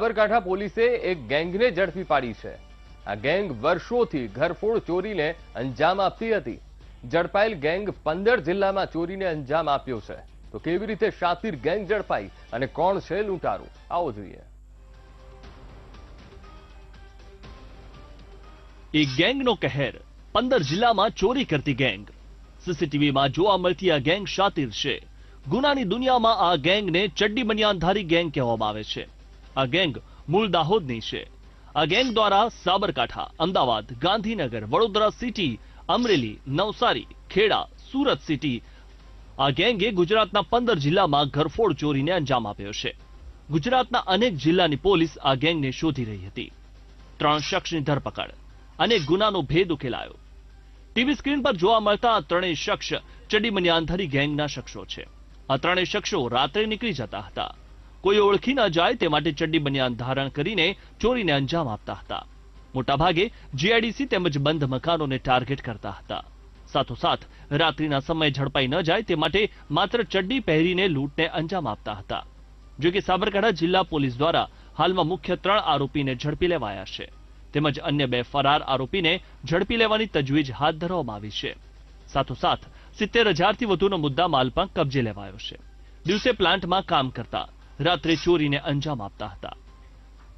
સાબરકાંઠા પોલીસે એક ગેંગને ઝડપી પાડી છે આ ગેંગ વર્ષોથી ઘરફોડ ચોરીને અંજામ આપતી હતી ઝડપાયેલ ગેંગ પંદર જિલ્લામાં ચોરીને અંજામ આપ્યો છે તો કેવી રીતે શાતિર ગેંગ ઝડપાઈ અને કોણ છે લૂંટારું આવો જોઈએ એક ગેંગનો કહેર પંદર જિલ્લામાં ચોરી કરતી ગેંગ સીસીટીવીમાં જોવા મળતી આ ગેંગ શાતિર છે ગુનાની દુનિયામાં આ ગેંગને ચડ્ડી બનિયાનધારી ગેંગ કહેવામાં આવે છે આ ગેંગ મૂળ દાહોદની છે આ ગેંગ દ્વારા સાબરકાંઠા અમદાવાદ ગાંધીનગર વડોદરા સિટી અમરેલી નવસારી ખેડા સુરત સિટી આ ગેંગે ગુજરાતના પંદર જિલ્લામાં ઘરફોડ ચોરીને અંજામ આપ્યો છે ગુજરાતના અનેક જિલ્લાની પોલીસ આ ગેંગને શોધી રહી હતી ત્રણ શખ્સની ધરપકડ અને ગુનાનો ભેદ ઉકેલાયો ટીવી સ્ક્રીન પર જોવા મળતા આ ત્રણેય શખ્સ ચડીમનિયાંધારી ગેંગના શખ્સો છે આ ત્રણેય શખ્સો રાત્રે નીકળી જતા હતા કોઈ ઓળખી ન જાય તે માટે ચડ્ડી બનિયાન ધારણ કરીને ચોરીને અંજામ આપતા હતા મોટાભાગે જીઆઈડીસી તેમજ બંધ મકાનોને ટાર્ગેટ કરતા હતા સાથોસાથ રાત્રિના સમયે ઝડપાઈ ન જાય તે માટે માત્ર ચડ્ડી પહેરીને લૂંટને અંજામ આપતા હતા જો સાબરકાંઠા જિલ્લા પોલીસ દ્વારા હાલમાં મુખ્ય ત્રણ આરોપીને ઝડપી લેવાયા છે તેમજ અન્ય બે ફરાર આરોપીને ઝડપી લેવાની તજવીજ હાથ ધરવામાં આવી છે સાથોસાથ સિત્તેર હજારથી વધુનો મુદ્દા માલ પણ કબજે લેવાયો છે દિવસે પ્લાન્ટમાં કામ કરતા રાત્રે ચોરીને અંજામ આપતા હતા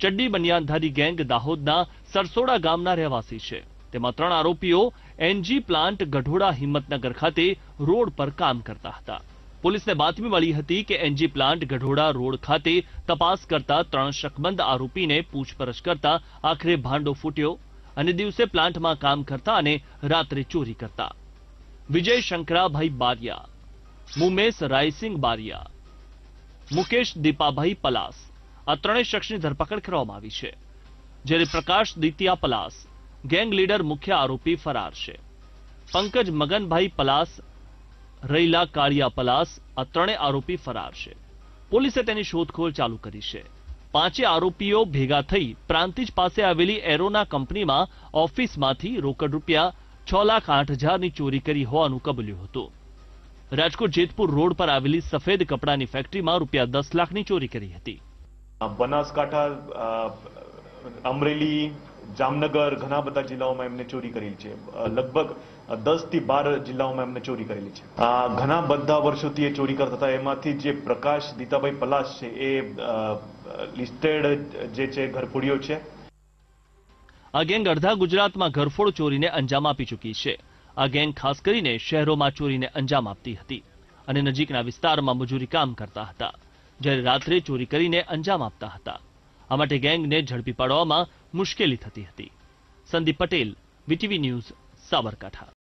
ચડ્ડી બનિયાનધારી ગેંગ દાહોદના સરસોડા ગામના રહેવાસી છે તેમાં ત્રણ આરોપીઓ એનજી પ્લાન્ટ ગઢોડા હિંમતનગર ખાતે રોડ પર કામ કરતા હતા પોલીસને બાતમી મળી હતી કે એનજી પ્લાન્ટ ગઢોડા રોડ ખાતે તપાસ કરતા ત્રણ શકમંદ આરોપીને પૂછપરછ કરતા આખરે ભાંડો ફૂટ્યો અને દિવસે પ્લાન્ટમાં કામ કરતા અને રાત્રે ચોરી કરતા વિજય શંકરાભાઈ બારિયા મુમેશ રાયસિંગ બારિયા મુકેશ દીપાભાઈ પલાસ આ ત્રણેય શખ્સની ધરપકડ કરવામાં આવી છે જ્યારે પ્રકાશ દ્વિતીયા પલાસ ગેંગ લીડર મુખ્ય આરોપી ફરાર છે પંકજ મગનભાઈ પલાસ રૈલા કાળિયા પલાસ આ ત્રણેય આરોપી ફરાર છે પોલીસે તેની શોધખોળ ચાલુ કરી છે પાંચે આરોપીઓ ભેગા થઈ પ્રાંતિજ પાસે આવેલી એરોના કંપનીમાં ઓફિસમાંથી રોકડ રૂપિયા છ લાખ આઠ હજારની ચોરી કરી હોવાનું કબૂલ્યું હતું રાજકોટ જેતપુર રોડ પર આવેલી સફેદ કપડાની ફેક્ટરીમાં રૂપિયા દસ લાખની ચોરી કરી હતી બનાસકાંઠા અમરેલી જામનગર ઘણા બધા જિલ્લાઓમાં એમને ચોરી કરેલી છે લગભગ દસ થી બાર જિલ્લાઓમાં એમને ચોરી કરેલી છે ઘણા બધા વર્ષોથી એ ચોરી કરતા હતા એમાંથી જે પ્રકાશ દીતાભાઈ પલાશ છે એ લિસ્ટેડ જે છે ઘરફોડીઓ છે આ ગેંગ અડધા ગુજરાતમાં ઘરફોડ ચોરીને અંજામ આપી ચૂકી છે આ ગેંગ ખાસ કરીને શહેરોમાં ચોરીને અંજામ આપતી હતી અને નજીકના વિસ્તારમાં મજૂરી કામ કરતા હતા જ્યારે રાત્રે ચોરી કરીને અંજામ આપતા હતા આ માટે ગેંગને ઝડપી પાડવામાં મુશ્કેલી થતી હતી સંદીપ પટેલ વીટીવી ન્યૂઝ સાબરકાંઠા